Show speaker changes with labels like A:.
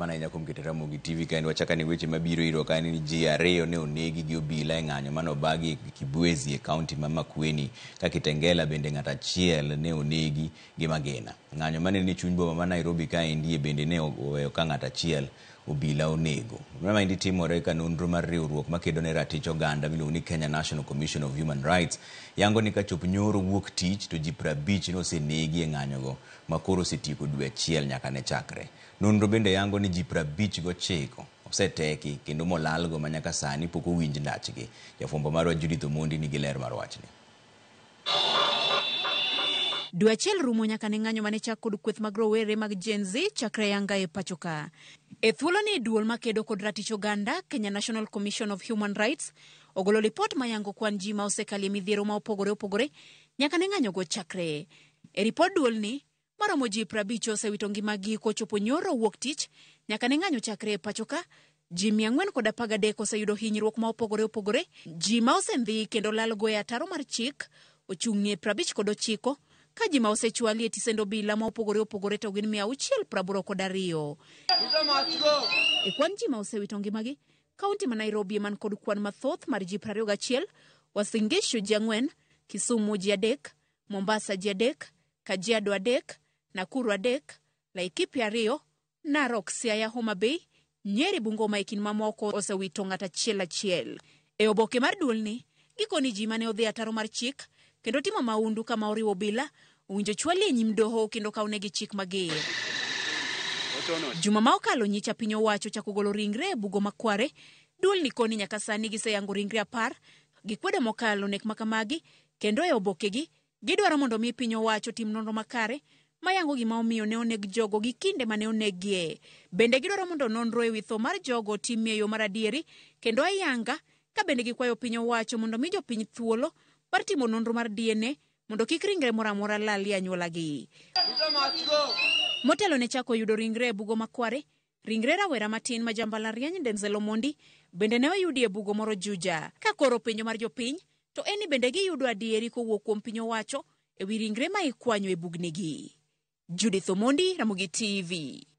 A: mana e jakom kete ramogi tv wachaka wachakane weche mabiro iro kaendi ni ji ariyo ne onegi gi obila e ng'anyo mane obagi e kibwezi e kaunti ma makweni ka kitengela bende ng'ato achiel ne onegi gi magina ng'anyo mane ni chuny boma ma nairobi kaendie bende ne oweyo ka ng'at achiel obila onego mamaendi timore ka nonro mar riwruok makedo ne ratich oganda miluongo ni kenya national commission of human rights yango ni kachop nyoro wuok tich to ji 50 nosenegi e ng'anyogo makoro osetieko dwe achiel nyaka ne chakre nonro bende yango ni ji 50 gochiko oseteki kendo molalgo manyaka sani pok owinj ndachgi jafombo marwa judith omondi nigi ler mar wachni
B: dwe achiel rumo nyaka ne ng'anyo mane chak kod kweth mag rowere mag jenz chakre yanga e pacho ka e thuoloni duol makedo kod ratich oganda kenya national commission of human rights ogolo lipot mayango kwan ji ma osekalie midhiero ma opogore opogore nyaka ne ng'anyogo chakre e ripot duolni maromo ji 50 osewito ngimagi kochopo nyoro wuok tich nyaka ne ng'anyo chakre e pacho ka ji 413 oseyudo hinyruok ma opogore opogore ji ma osendhi kendo lalgo e ataro mar chik ochung'ie 59 ka ji ma osechwali e tisend obila ma opogore opogore to gin mia auchiel praboro kod ariyo e kwan ji ma osewito ngimagi kaunti ma nairobi e man kod kwan mathoth mar ji 21 wasingishu ji ang'wen kisumu ji adek mombasa ji adek kajiado adek nakuru adek laikipi ariyo narok siaya homa bay nyeri bungoma e kind mamoko osewito ng'at achiel achiel e oboke mar duolni gikoni ji mane odhi e ataro mar chik kendo timo maundu kama oriwo bila owinjo chwali e nyim doho kendo kawnegi chik mager juma ma okalo nyicha piny owacho chako golo ringre e bugo makware duolni koni nyaka sani giseyango ringre apar gikwedo mokalo nek makamagi kendo e obokegi gidwaro mondo mi piny owacho tim nonro makare mayango gima omiyo ne oneg jogo gi kinde ma ne oneggie bende gidwaro mondo nonro e wi tho mar jogo timie yo mar adieri kendo ayanga ka bende gikwayo piny owacho mondo mi jopiny thuolo mar timo nonro mar DNA mondo kik ringre moro amora lali e anyuolagi. Motelo ne chako yudo ringre e bugo makware, ringre rawera matin ma jambalariany Denzel Omondi bende ne oyudi e bugo moro Juja. Ka koro penjo mar jopiny, to en ni bende giyudo adieri kowuok kuom piny owacho e wi ringre ma ikwanyo e bugnigi. Judith Omondi, Ramogi TV.